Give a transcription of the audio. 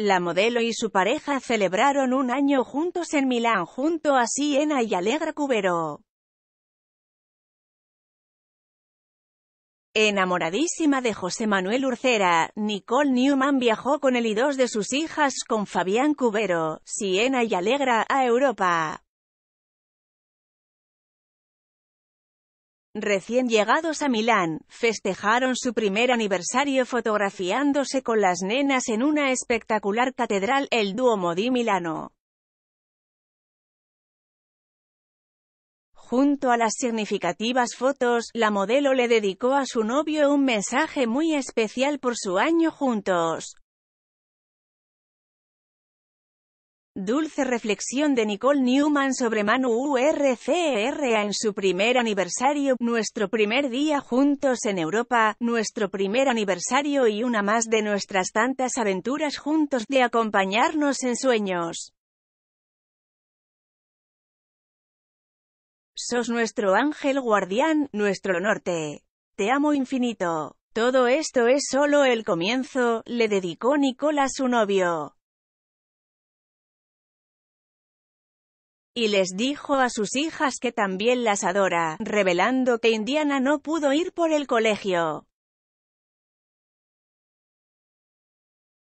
La modelo y su pareja celebraron un año juntos en Milán junto a Siena y Alegra Cubero. Enamoradísima de José Manuel Urcera, Nicole Newman viajó con él y dos de sus hijas con Fabián Cubero, Siena y Alegra, a Europa. Recién llegados a Milán, festejaron su primer aniversario fotografiándose con las nenas en una espectacular catedral, el Duomo di Milano. Junto a las significativas fotos, la modelo le dedicó a su novio un mensaje muy especial por su año juntos. Dulce reflexión de Nicole Newman sobre Manu URCERA en su primer aniversario, nuestro primer día juntos en Europa, nuestro primer aniversario y una más de nuestras tantas aventuras juntos de acompañarnos en sueños. Sos nuestro ángel guardián, nuestro norte. Te amo infinito. Todo esto es solo el comienzo, le dedicó Nicole a su novio. y les dijo a sus hijas que también las adora, revelando que Indiana no pudo ir por el colegio.